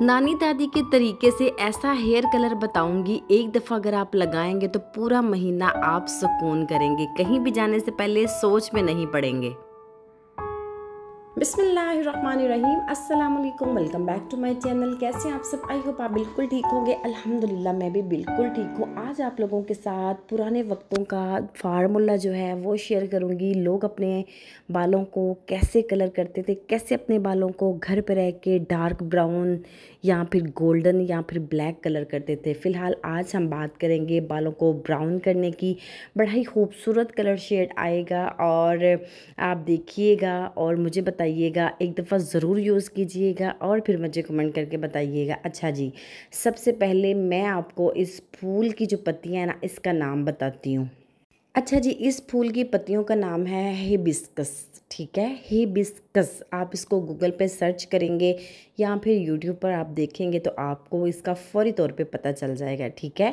नानी दादी के तरीके से ऐसा हेयर कलर बताऊंगी एक दफ़ा अगर आप लगाएंगे तो पूरा महीना आप सुकून करेंगे कहीं भी जाने से पहले सोच में नहीं पड़ेंगे बिसमीम असलकम welcome back to my channel कैसे आप सब आई होप आप बिल्कुल ठीक होंगे अल्हम्दुलिल्लाह मैं भी बिल्कुल ठीक हूँ आज आप लोगों के साथ पुराने वक्तों का फार्मूला जो है वो शेयर करूँगी लोग अपने बालों को कैसे कलर करते थे कैसे अपने बालों को घर पर रह के डार्क ब्राउन या फिर गोल्डन या फिर ब्लैक कलर करते थे फ़िलहाल आज हम बात करेंगे बालों को ब्राउन करने की बड़ा ही खूबसूरत कलर शेड आएगा और आप देखिएगा और मुझे बताइएगा एक दफ़ा ज़रूर यूज़ कीजिएगा और फिर मुझे कमेंट करके बताइएगा अच्छा जी सबसे पहले मैं आपको इस फूल की जो पत्तियाँ हैं ना इसका नाम बताती हूँ अच्छा जी इस फूल की पत्तियों का नाम है हिबिस्कस ठीक है हिबिस्कस आप इसको गूगल पे सर्च करेंगे या फिर यूट्यूब पर आप देखेंगे तो आपको इसका फौरी तौर पे पता चल जाएगा ठीक है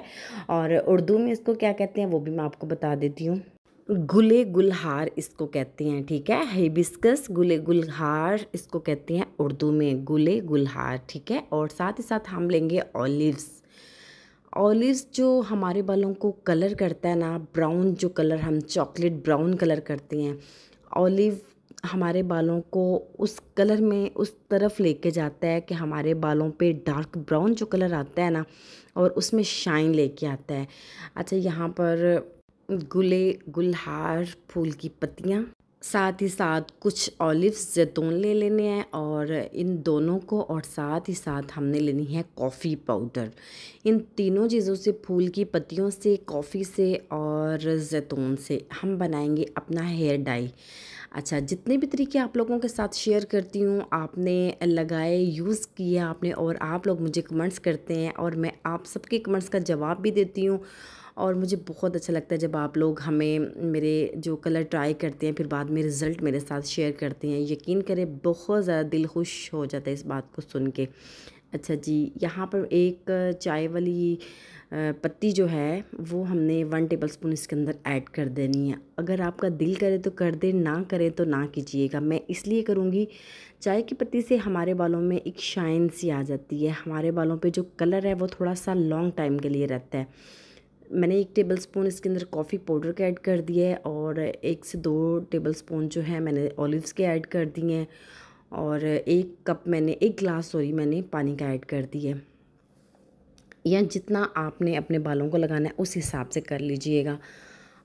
और उर्दू में इसको क्या कहते हैं वो भी मैं आपको बता देती हूँ गुले गुलहार इसको कहते हैं ठीक है हिबिस्कस गुले गुलहार इसको कहते हैं उर्दू में गुले गुलहार ठीक है और साथ ही साथ हम लेंगे ऑलिव्स ऑलिव जो हमारे बालों को कलर करता है ना ब्राउन जो कलर हम चॉकलेट ब्राउन कलर करते हैं ऑलिव हमारे बालों को उस कलर में उस तरफ लेके जाता है कि हमारे बालों पे डार्क ब्राउन जो कलर आता है ना और उसमें शाइन लेके आता है अच्छा यहाँ पर गुले गुलहार फूल की पत्तियाँ साथ ही साथ कुछ ऑलिव्स जैतून ले लेने हैं और इन दोनों को और साथ ही साथ हमने लेनी है कॉफ़ी पाउडर इन तीनों चीज़ों से फूल की पत्तियों से कॉफ़ी से और जैतून से हम बनाएंगे अपना हेयर डाई अच्छा जितने भी तरीके आप लोगों के साथ शेयर करती हूँ आपने लगाए यूज़ किए आपने और आप लोग मुझे कमेंट्स करते हैं और मैं आप सबके कमेंट्स का जवाब भी देती हूँ और मुझे बहुत अच्छा लगता है जब आप लोग हमें मेरे जो कलर ट्राई करते हैं फिर बाद में रिज़ल्ट मेरे साथ शेयर करते हैं यकीन करें बहुत ज़्यादा दिल खुश हो जाता है इस बात को सुन के अच्छा जी यहाँ पर एक चाय वाली पत्ती जो है वो हमने वन टेबल स्पून इसके अंदर ऐड कर देनी है अगर आपका दिल करे तो कर दे ना करे तो ना कीजिएगा मैं इसलिए करूँगी चाय की पत्ती से हमारे बालों में एक शाइन सी आ जाती है हमारे बालों पे जो कलर है वो थोड़ा सा लॉन्ग टाइम के लिए रहता है मैंने एक टेबल स्पून इसके अंदर कॉफ़ी पाउडर का ऐड कर दिया है और एक से दो टेबल स्पून जो है मैंने ऑलिव्स के ऐड कर दिए हैं और एक कप मैंने एक ग्लास सॉरी मैंने पानी का ऐड कर दिया या जितना आपने अपने बालों को लगाना है उस हिसाब से कर लीजिएगा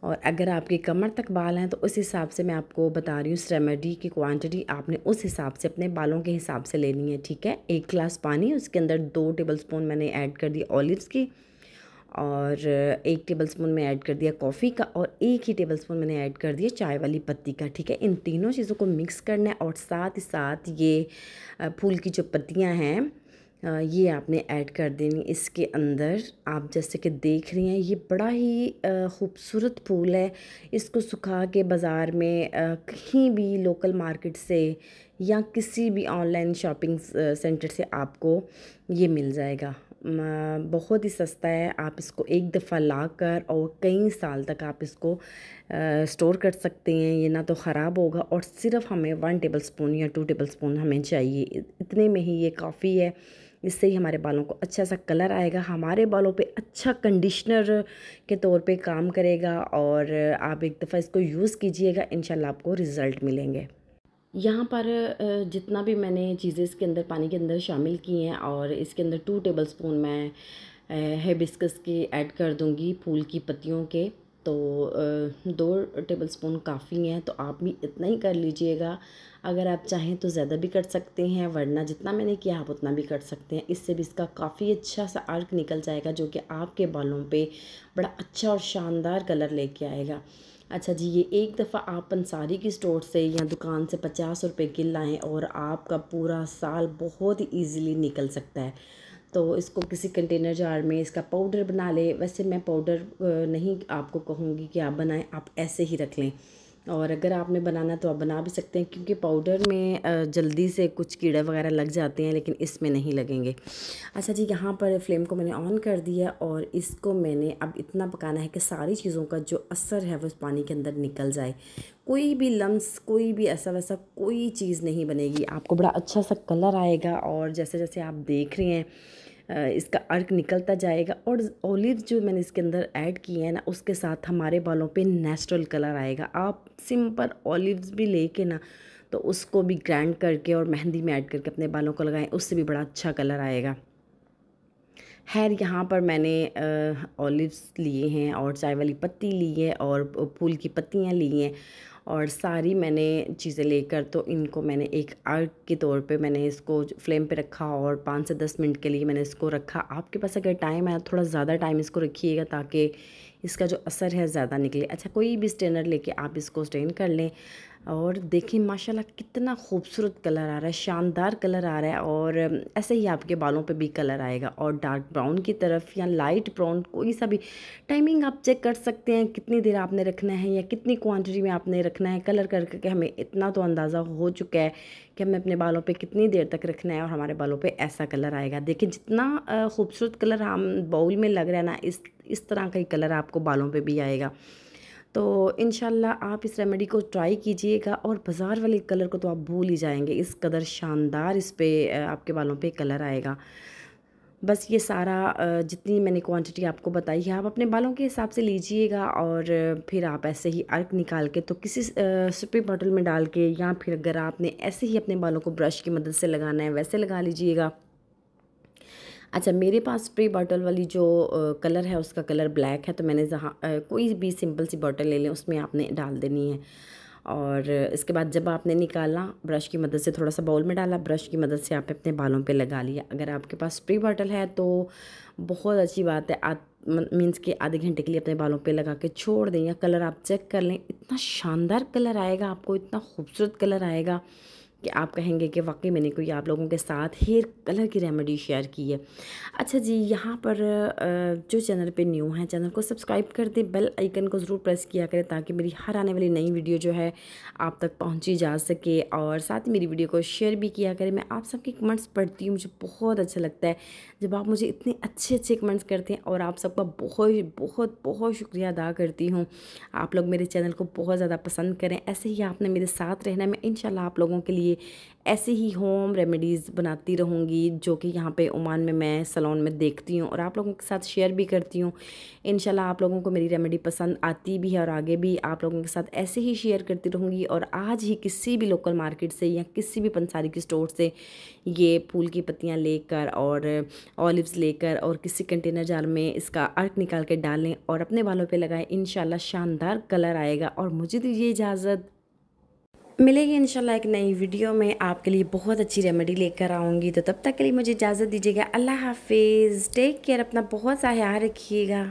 और अगर आपके कमर तक बाल हैं तो उस हिसाब से मैं आपको बता रही हूँ उस रेमेडी की क्वांटिटी आपने उस हिसाब से अपने बालों के हिसाब से लेनी है ठीक है एक ग्लास पानी उसके अंदर दो टेबल स्पून मैंने ऐड कर दी ऑलिव्स की और एक टेबल स्पून में ऐड कर दिया कॉफ़ी का और एक ही टेबल स्पून मैंने ऐड कर दिया चाय वाली पत्ती का ठीक है इन तीनों चीज़ों को मिक्स करना है और साथ ही साथ ये फूल की जो पत्तियाँ हैं ये आपने ऐड कर देनी इसके अंदर आप जैसे कि देख रही हैं ये बड़ा ही खूबसूरत फूल है इसको सुखा के बाज़ार में कहीं भी लोकल मार्केट से या किसी भी ऑनलाइन शॉपिंग सेंटर से आपको ये मिल जाएगा बहुत ही सस्ता है आप इसको एक दफ़ा ला कर और कई साल तक आप इसको आ, स्टोर कर सकते हैं ये ना तो ख़राब होगा और सिर्फ हमें वन टेबल स्पून या टू टेबल स्पून हमें चाहिए इतने में ही ये काफ़ी है इससे ही हमारे बालों को अच्छा सा कलर आएगा हमारे बालों पे अच्छा कंडीशनर के तौर पे काम करेगा और आप एक दफ़ा इसको यूज़ कीजिएगा इन आपको रिज़ल्ट मिलेंगे यहाँ पर जितना भी मैंने चीज़ें इसके अंदर पानी के अंदर शामिल की हैं और इसके अंदर टू टेबल स्पून मैं हेबिस्कस के ऐड कर दूँगी फूल की पत्तियों के तो दो टेबल स्पून काफ़ी हैं तो आप भी इतना ही कर लीजिएगा अगर आप चाहें तो ज़्यादा भी कर सकते हैं वरना जितना मैंने किया आप उतना भी कर सकते हैं इससे भी इसका काफ़ी अच्छा सा आर्क निकल जाएगा जो कि आपके बालों पे बड़ा अच्छा और शानदार कलर लेके आएगा अच्छा जी ये एक दफ़ा आप पंसारी की स्टोर से या दुकान से पचास रुपये गिल लाएँ और आपका पूरा साल बहुत ही ईजिली निकल सकता है तो इसको किसी कंटेनर जार में इसका पाउडर बना लें वैसे मैं पाउडर नहीं आपको कहूँगी कि आप बनाएं आप ऐसे ही रख लें और अगर आपने बनाना तो आप बना भी सकते हैं क्योंकि पाउडर में जल्दी से कुछ कीड़े वगैरह लग जाते हैं लेकिन इसमें नहीं लगेंगे अच्छा जी यहाँ पर फ्लेम को मैंने ऑन कर दिया और इसको मैंने अब इतना पकाना है कि सारी चीज़ों का जो असर है वो पानी के अंदर निकल जाए कोई भी लम्स कोई भी ऐसा वैसा कोई चीज़ नहीं बनेगी आपको बड़ा अच्छा सा कलर आएगा और जैसे जैसे आप देख रहे हैं इसका अर्क निकलता जाएगा और ऑलिव जो मैंने इसके अंदर ऐड किए हैं ना उसके साथ हमारे बालों पे नेचुरल कलर आएगा आप सिंपल ऑलिव्स भी लेके ना तो उसको भी ग्रैंड करके और मेहंदी में ऐड करके अपने बालों को लगाएं उससे भी बड़ा अच्छा कलर आएगा खैर यहाँ पर मैंने ऑलिव्स लिए हैं और चाय वाली पत्ती ली है और फूल की पत्तियाँ ली हैं और सारी मैंने चीज़ें लेकर तो इनको मैंने एक आर्ट के तौर पे मैंने इसको फ्लेम पे रखा और पाँच से दस मिनट के लिए मैंने इसको रखा आपके पास अगर टाइम है थोड़ा ज़्यादा टाइम इसको रखिएगा ताकि इसका जो असर है ज़्यादा निकले अच्छा कोई भी स्टेनर लेके आप इसको स्टेन कर लें और देखिए माशाल्लाह कितना खूबसूरत कलर आ रहा है शानदार कलर आ रहा है और ऐसे ही आपके बालों पे भी कलर आएगा और डार्क ब्राउन की तरफ या लाइट ब्राउन कोई सा भी टाइमिंग आप चेक कर सकते हैं कितनी देर आपने रखना है या कितनी क्वांटिटी में आपने रखना है कलर करके हमें इतना तो अंदाज़ा हो चुका है कि हमें अपने बालों पर कितनी देर तक रखना है और हमारे बालों पर ऐसा कलर आएगा देखिए जितना खूबसूरत कलर हम बाउल में लग रहा है ना इस इस तरह का ही कलर आपको बालों पर भी आएगा तो इन आप इस रेमेडी को ट्राई कीजिएगा और बाज़ार वाले कलर को तो आप भूल ही जाएंगे इस कदर शानदार इस पर आपके बालों पे कलर आएगा बस ये सारा जितनी मैंने क्वांटिटी आपको बताई है आप अपने बालों के हिसाब से लीजिएगा और फिर आप ऐसे ही अर्क निकाल के तो किसी स्प्रे बॉटल में डाल के या फिर अगर आपने ऐसे ही अपने बालों को ब्रश की मदद से लगाना है वैसे लगा लीजिएगा अच्छा मेरे पास स्प्रे बॉटल वाली जो कलर है उसका कलर ब्लैक है तो मैंने जहाँ कोई भी सिंपल सी बॉटल ले लें उसमें आपने डाल देनी है और इसके बाद जब आपने निकाला ब्रश की मदद से थोड़ा सा बाउल में डाला ब्रश की मदद से आपने अपने बालों पे लगा लिया अगर आपके पास स्प्रे बॉटल है तो बहुत अच्छी बात है आप मीन्स कि आधे घंटे के लिए अपने बालों पे लगा के छोड़ दें या कलर आप चेक कर लें इतना शानदार कलर आएगा आपको इतना खूबसूरत कलर आएगा कि आप कहेंगे कि वाकई मैंने कोई आप लोगों के साथ हेयर कलर की रेमेडी शेयर की है अच्छा जी यहाँ पर जो चैनल पे न्यू है चैनल को सब्सक्राइब कर दें बेल आइकन को ज़रूर प्रेस किया करें ताकि मेरी हर आने वाली नई वीडियो जो है आप तक पहुँची जा सके और साथ ही मेरी वीडियो को शेयर भी किया करें मैं आप सबके कमेंट्स पढ़ती हूँ मुझे बहुत अच्छा लगता है जब आप मुझे इतने अच्छे अच्छे कमेंट्स करते हैं और आप सबका बहुत बहुत बहुत शुक्रिया अदा करती हूँ आप लोग मेरे चैनल को बहुत ज़्यादा पसंद करें ऐसे ही आपने मेरे साथ रहना मैं इन आप लोगों के लिए लिए ऐसे ही होम रेमेडीज़ बनाती रहूँगी जो कि यहाँ पे ओमान में मैं सलोन में देखती हूँ और आप लोगों के साथ शेयर भी करती हूँ इन आप लोगों को मेरी रेमेडी पसंद आती भी है और आगे भी आप लोगों के साथ ऐसे ही शेयर करती रहूँगी और आज ही किसी भी लोकल मार्केट से या किसी भी पंसारी के स्टोर से ये फूल की पत्तियाँ लेकर और ऑलिवस लेकर और किसी कंटेनर जार में इसका अर्क निकाल कर डालें और अपने बालों पर लगाएं इन शानदार कलर आएगा और मुझे दीजिए इजाज़त मिलेगी इंशाल्लाह एक नई वीडियो में आपके लिए बहुत अच्छी रेमेडी लेकर आऊँगी तो तब तक के लिए मुझे इजाज़त दीजिएगा अल्लाह हाफिज़ टेक केयर अपना बहुत सा ख्याल रखिएगा